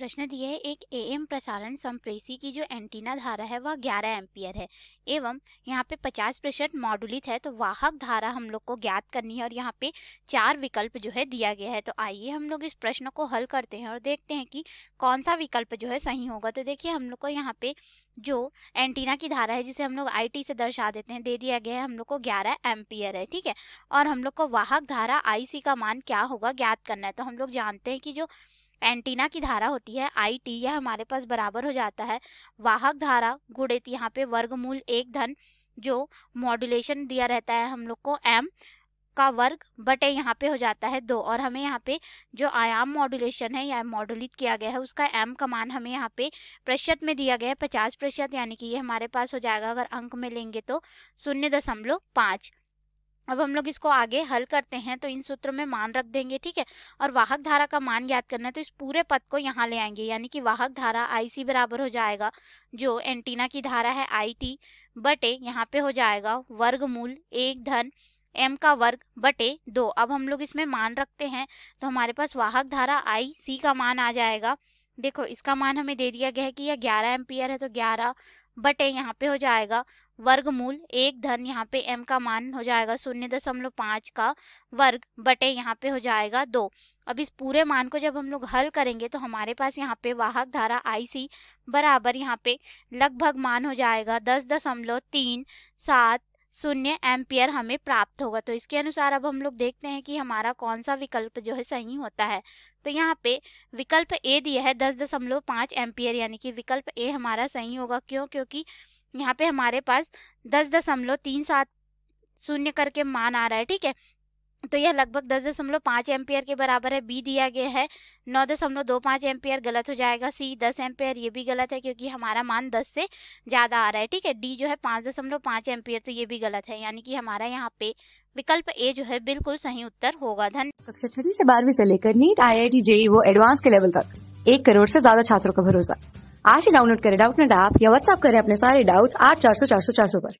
प्रश्न दिए है एक एम प्रसारण संप्रेसी की जो एंटीना धारा है वह 11 एम्पियर है एवं यहाँ पे 50 प्रतिशत मॉडुलित है तो वाहक धारा हम लोग को ज्ञात करनी है और यहाँ पे चार विकल्प जो है दिया गया है तो आइए हम लोग इस प्रश्न को हल करते हैं और देखते हैं कि कौन सा विकल्प जो है सही होगा तो देखिए हम लोग को यहाँ पे जो एंटीना की धारा है जिसे हम लोग आई से दर्शा देते हैं दे दिया गया है हम लोग को ग्यारह एम्पियर है ठीक है और हम लोग को वाहक धारा आई का मान क्या होगा ज्ञात करना है तो हम लोग जानते हैं कि जो एंटीना की धारा होती है आई टी यह हमारे पास बराबर हो जाता है वाहक धारा गुणित यहाँ पे वर्गमूल एक धन जो मॉड्यूलेशन दिया रहता है हम लोग को एम का वर्ग बटे यहाँ पे हो जाता है दो और हमें यहाँ पे जो आयाम मॉड्यूलेशन है या मॉड्यूलित किया गया है उसका एम का मान हमें यहाँ पे प्रतिशत में दिया गया है पचास प्रतिशत यानी कि ये हमारे पास हो जाएगा अगर अंक में लेंगे तो शून्य दशमलव पाँच अब हम लोग इसको आगे हल करते हैं तो इन सूत्रों में मान रख देंगे ठीक है और वाहक धारा का मान याद करना है तो इस पूरे पद को यहाँ ले आएंगे यानी कि वाहक धारा आई सी बराबर हो जाएगा जो एंटीना की धारा है आई टी बटे यहाँ पे हो जाएगा वर्गमूल एक धन एम का वर्ग बटे दो अब हम लोग इसमें मान रखते हैं तो हमारे पास वाहक धारा आई सी का मान आ जाएगा देखो इसका मान हमें दे दिया गया है कि यह ग्यारह एम्पियर है तो ग्यारह बटे यहाँ पे हो जाएगा वर्गमूल एक धन यहाँ पे m का मान हो जाएगा शून्य दशमलव पाँच का वर्ग बटे यहाँ पे हो जाएगा दो अब इस पूरे मान को जब हम लोग हल करेंगे तो हमारे पास यहाँ पे वाहक धारा आई सी बराबर यहाँ पे लगभग मान हो जाएगा दस दशमलव तीन सात शून्य एम्पियर हमें प्राप्त होगा तो इसके अनुसार अब हम लोग देखते हैं कि हमारा कौन सा विकल्प जो है सही होता है तो यहाँ पे विकल्प ए दिया है दस दशमलव पाँच एम्पियर यानी कि विकल्प ए हमारा सही होगा क्यों क्योंकि यहाँ पे हमारे पास दस दशमलव तीन सात शून्य करके मान आ रहा है ठीक है तो यह लगभग दस दशमलव पाँच एम्पेयर के बराबर है बी दिया गया है नौ दशमलव दो पाँच एम्पेयर गलत हो जाएगा सी दस एम्पेयर ये भी गलत है क्योंकि हमारा मान दस से ज़्यादा आ रहा है ठीक है डी जो है पाँच दशमलव पाँच एम्पेयर तो ये भी गलत है यानी कि हमारा यहाँ पे विकल्प ए जो है बिल्कुल सही उत्तर होगा धन कक्षा छठी से बारहवीं से लेकर NEET I I T JEE वो एडवांस के लेवल तक एक करोड़ से ज्यादा छात्रों का भरोसा आज ही डाउनलोड करें डाउट नेट ऐप या व्हाट्सअप करें अपने सारे डाउट्स आठ चार सौ चार सौ चार सौ पर